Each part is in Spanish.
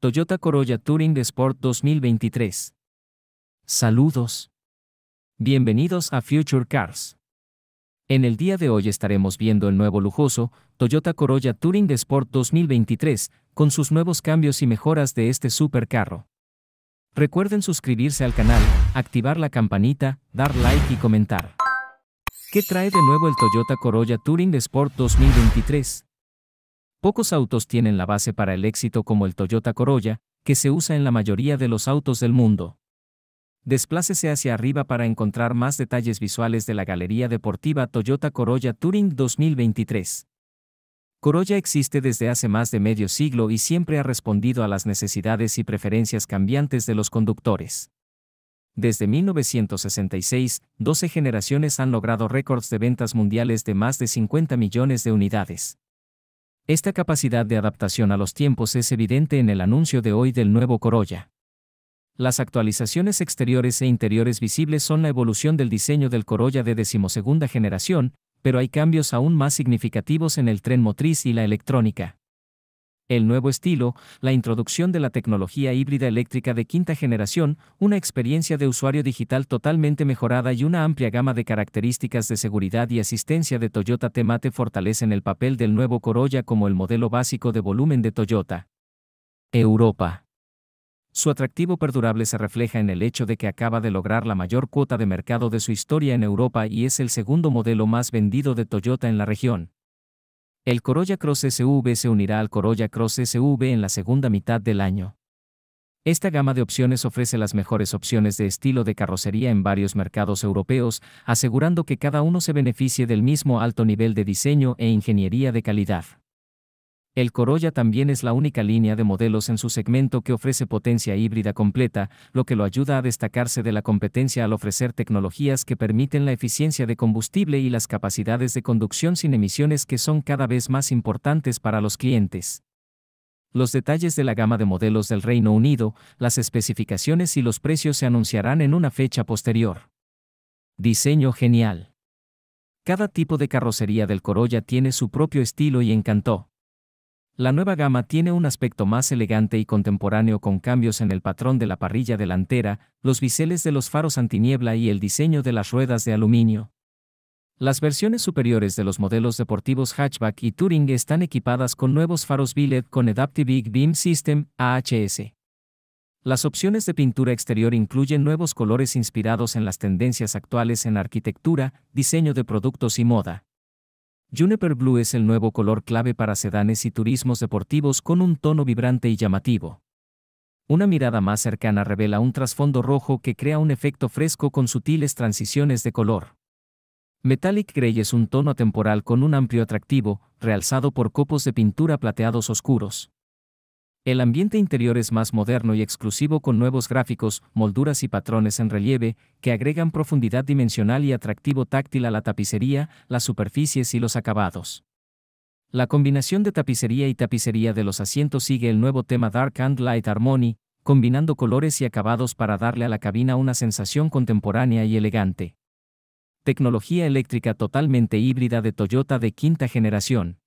Toyota Corolla Touring Sport 2023. Saludos. Bienvenidos a Future Cars. En el día de hoy estaremos viendo el nuevo lujoso Toyota Corolla Touring Sport 2023, con sus nuevos cambios y mejoras de este supercarro. Recuerden suscribirse al canal, activar la campanita, dar like y comentar. ¿Qué trae de nuevo el Toyota Corolla Touring Sport 2023? Pocos autos tienen la base para el éxito como el Toyota Corolla, que se usa en la mayoría de los autos del mundo. Desplácese hacia arriba para encontrar más detalles visuales de la galería deportiva Toyota Corolla Touring 2023. Corolla existe desde hace más de medio siglo y siempre ha respondido a las necesidades y preferencias cambiantes de los conductores. Desde 1966, 12 generaciones han logrado récords de ventas mundiales de más de 50 millones de unidades. Esta capacidad de adaptación a los tiempos es evidente en el anuncio de hoy del nuevo Corolla. Las actualizaciones exteriores e interiores visibles son la evolución del diseño del Corolla de decimosegunda generación, pero hay cambios aún más significativos en el tren motriz y la electrónica el nuevo estilo, la introducción de la tecnología híbrida eléctrica de quinta generación, una experiencia de usuario digital totalmente mejorada y una amplia gama de características de seguridad y asistencia de Toyota Temate fortalecen el papel del nuevo Corolla como el modelo básico de volumen de Toyota. Europa. Su atractivo perdurable se refleja en el hecho de que acaba de lograr la mayor cuota de mercado de su historia en Europa y es el segundo modelo más vendido de Toyota en la región. El Corolla Cross SV se unirá al Corolla Cross SV en la segunda mitad del año. Esta gama de opciones ofrece las mejores opciones de estilo de carrocería en varios mercados europeos, asegurando que cada uno se beneficie del mismo alto nivel de diseño e ingeniería de calidad. El Corolla también es la única línea de modelos en su segmento que ofrece potencia híbrida completa, lo que lo ayuda a destacarse de la competencia al ofrecer tecnologías que permiten la eficiencia de combustible y las capacidades de conducción sin emisiones que son cada vez más importantes para los clientes. Los detalles de la gama de modelos del Reino Unido, las especificaciones y los precios se anunciarán en una fecha posterior. Diseño genial. Cada tipo de carrocería del Corolla tiene su propio estilo y encantó. La nueva gama tiene un aspecto más elegante y contemporáneo con cambios en el patrón de la parrilla delantera, los biseles de los faros antiniebla y el diseño de las ruedas de aluminio. Las versiones superiores de los modelos deportivos hatchback y touring están equipadas con nuevos faros billet con Adaptive Big Beam System AHS. Las opciones de pintura exterior incluyen nuevos colores inspirados en las tendencias actuales en arquitectura, diseño de productos y moda. Juniper Blue es el nuevo color clave para sedanes y turismos deportivos con un tono vibrante y llamativo. Una mirada más cercana revela un trasfondo rojo que crea un efecto fresco con sutiles transiciones de color. Metallic Grey es un tono temporal con un amplio atractivo, realzado por copos de pintura plateados oscuros. El ambiente interior es más moderno y exclusivo con nuevos gráficos, molduras y patrones en relieve, que agregan profundidad dimensional y atractivo táctil a la tapicería, las superficies y los acabados. La combinación de tapicería y tapicería de los asientos sigue el nuevo tema Dark and Light Harmony, combinando colores y acabados para darle a la cabina una sensación contemporánea y elegante. Tecnología eléctrica totalmente híbrida de Toyota de quinta generación.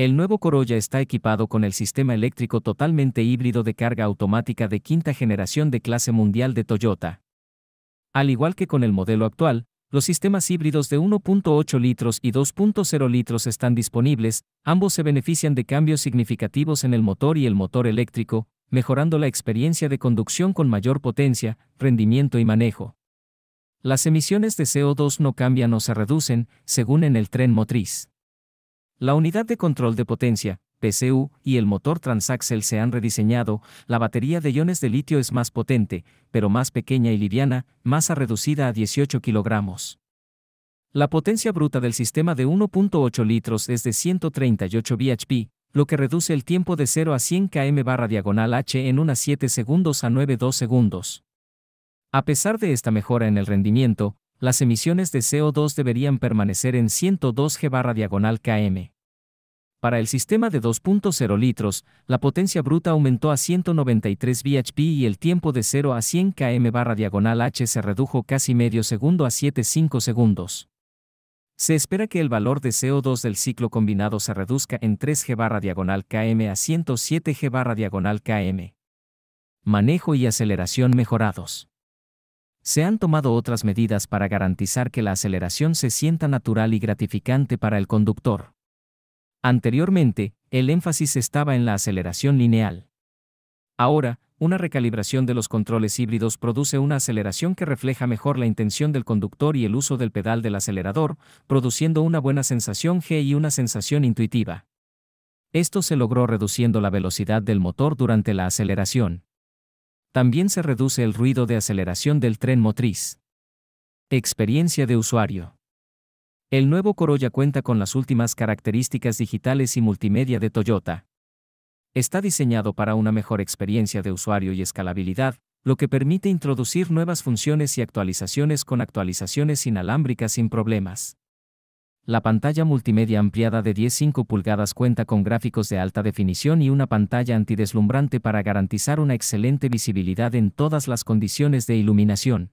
El nuevo Corolla está equipado con el sistema eléctrico totalmente híbrido de carga automática de quinta generación de clase mundial de Toyota. Al igual que con el modelo actual, los sistemas híbridos de 1.8 litros y 2.0 litros están disponibles, ambos se benefician de cambios significativos en el motor y el motor eléctrico, mejorando la experiencia de conducción con mayor potencia, rendimiento y manejo. Las emisiones de CO2 no cambian o se reducen, según en el tren motriz. La unidad de control de potencia, PCU, y el motor transaxle se han rediseñado, la batería de iones de litio es más potente, pero más pequeña y liviana, masa reducida a 18 kilogramos. La potencia bruta del sistema de 1.8 litros es de 138 bhp, lo que reduce el tiempo de 0 a 100 km barra diagonal h en unas 7 segundos a 9,2 segundos. A pesar de esta mejora en el rendimiento, las emisiones de CO2 deberían permanecer en 102 G barra diagonal km. Para el sistema de 2.0 litros, la potencia bruta aumentó a 193 bhp y el tiempo de 0 a 100 km barra diagonal h se redujo casi medio segundo a 7,5 segundos. Se espera que el valor de CO2 del ciclo combinado se reduzca en 3 G barra diagonal km a 107 G barra diagonal km. Manejo y aceleración mejorados. Se han tomado otras medidas para garantizar que la aceleración se sienta natural y gratificante para el conductor. Anteriormente, el énfasis estaba en la aceleración lineal. Ahora, una recalibración de los controles híbridos produce una aceleración que refleja mejor la intención del conductor y el uso del pedal del acelerador, produciendo una buena sensación G y una sensación intuitiva. Esto se logró reduciendo la velocidad del motor durante la aceleración. También se reduce el ruido de aceleración del tren motriz. Experiencia de usuario. El nuevo Corolla cuenta con las últimas características digitales y multimedia de Toyota. Está diseñado para una mejor experiencia de usuario y escalabilidad, lo que permite introducir nuevas funciones y actualizaciones con actualizaciones inalámbricas sin problemas. La pantalla multimedia ampliada de 10.5 pulgadas cuenta con gráficos de alta definición y una pantalla antideslumbrante para garantizar una excelente visibilidad en todas las condiciones de iluminación.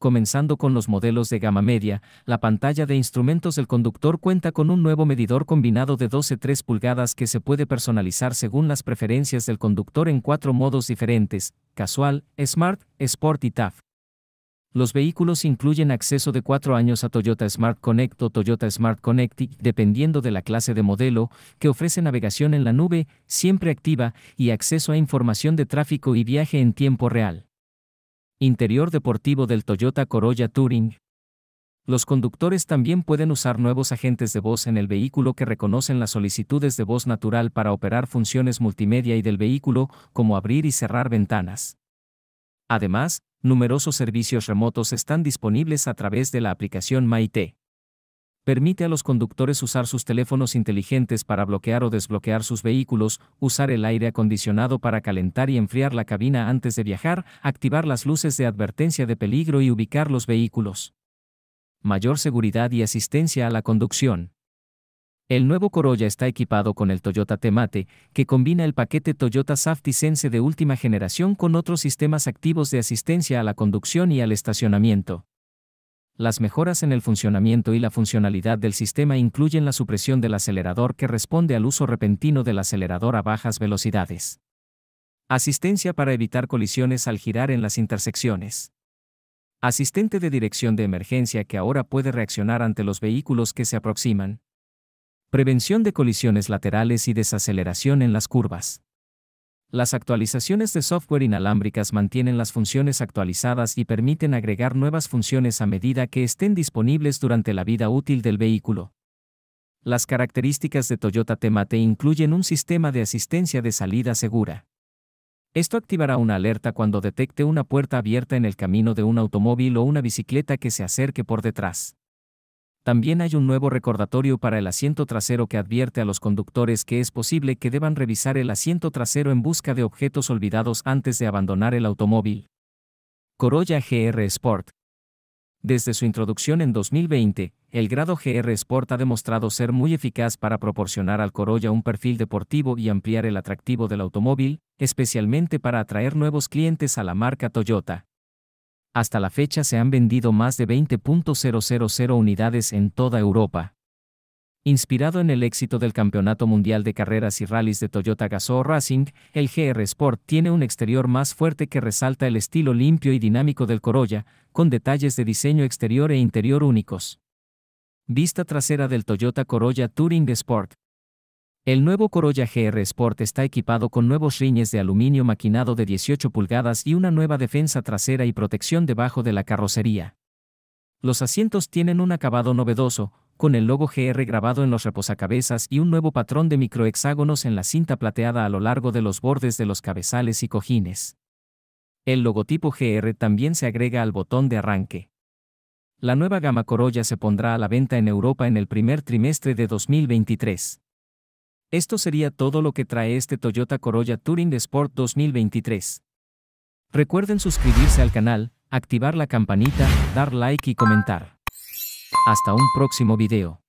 Comenzando con los modelos de gama media, la pantalla de instrumentos del conductor cuenta con un nuevo medidor combinado de 12.3 pulgadas que se puede personalizar según las preferencias del conductor en cuatro modos diferentes, casual, smart, sport y TAF. Los vehículos incluyen acceso de cuatro años a Toyota Smart Connect o Toyota Smart Connect, dependiendo de la clase de modelo, que ofrece navegación en la nube, siempre activa, y acceso a información de tráfico y viaje en tiempo real. Interior deportivo del Toyota Corolla Touring. Los conductores también pueden usar nuevos agentes de voz en el vehículo que reconocen las solicitudes de voz natural para operar funciones multimedia y del vehículo, como abrir y cerrar ventanas. Además, numerosos servicios remotos están disponibles a través de la aplicación MyT. Permite a los conductores usar sus teléfonos inteligentes para bloquear o desbloquear sus vehículos, usar el aire acondicionado para calentar y enfriar la cabina antes de viajar, activar las luces de advertencia de peligro y ubicar los vehículos. Mayor seguridad y asistencia a la conducción. El nuevo Corolla está equipado con el Toyota Temate, que combina el paquete Toyota Safety Sense de última generación con otros sistemas activos de asistencia a la conducción y al estacionamiento. Las mejoras en el funcionamiento y la funcionalidad del sistema incluyen la supresión del acelerador que responde al uso repentino del acelerador a bajas velocidades. Asistencia para evitar colisiones al girar en las intersecciones. Asistente de dirección de emergencia que ahora puede reaccionar ante los vehículos que se aproximan. Prevención de colisiones laterales y desaceleración en las curvas. Las actualizaciones de software inalámbricas mantienen las funciones actualizadas y permiten agregar nuevas funciones a medida que estén disponibles durante la vida útil del vehículo. Las características de Toyota Temate incluyen un sistema de asistencia de salida segura. Esto activará una alerta cuando detecte una puerta abierta en el camino de un automóvil o una bicicleta que se acerque por detrás. También hay un nuevo recordatorio para el asiento trasero que advierte a los conductores que es posible que deban revisar el asiento trasero en busca de objetos olvidados antes de abandonar el automóvil. Corolla GR Sport. Desde su introducción en 2020, el grado GR Sport ha demostrado ser muy eficaz para proporcionar al Corolla un perfil deportivo y ampliar el atractivo del automóvil, especialmente para atraer nuevos clientes a la marca Toyota. Hasta la fecha se han vendido más de 20.000 unidades en toda Europa. Inspirado en el éxito del Campeonato Mundial de Carreras y Rallys de Toyota Gazoo Racing, el GR Sport tiene un exterior más fuerte que resalta el estilo limpio y dinámico del Corolla, con detalles de diseño exterior e interior únicos. Vista trasera del Toyota Corolla Touring Sport. El nuevo Corolla GR Sport está equipado con nuevos riñes de aluminio maquinado de 18 pulgadas y una nueva defensa trasera y protección debajo de la carrocería. Los asientos tienen un acabado novedoso, con el logo GR grabado en los reposacabezas y un nuevo patrón de microhexágonos en la cinta plateada a lo largo de los bordes de los cabezales y cojines. El logotipo GR también se agrega al botón de arranque. La nueva gama Corolla se pondrá a la venta en Europa en el primer trimestre de 2023. Esto sería todo lo que trae este Toyota Corolla Touring Sport 2023. Recuerden suscribirse al canal, activar la campanita, dar like y comentar. Hasta un próximo video.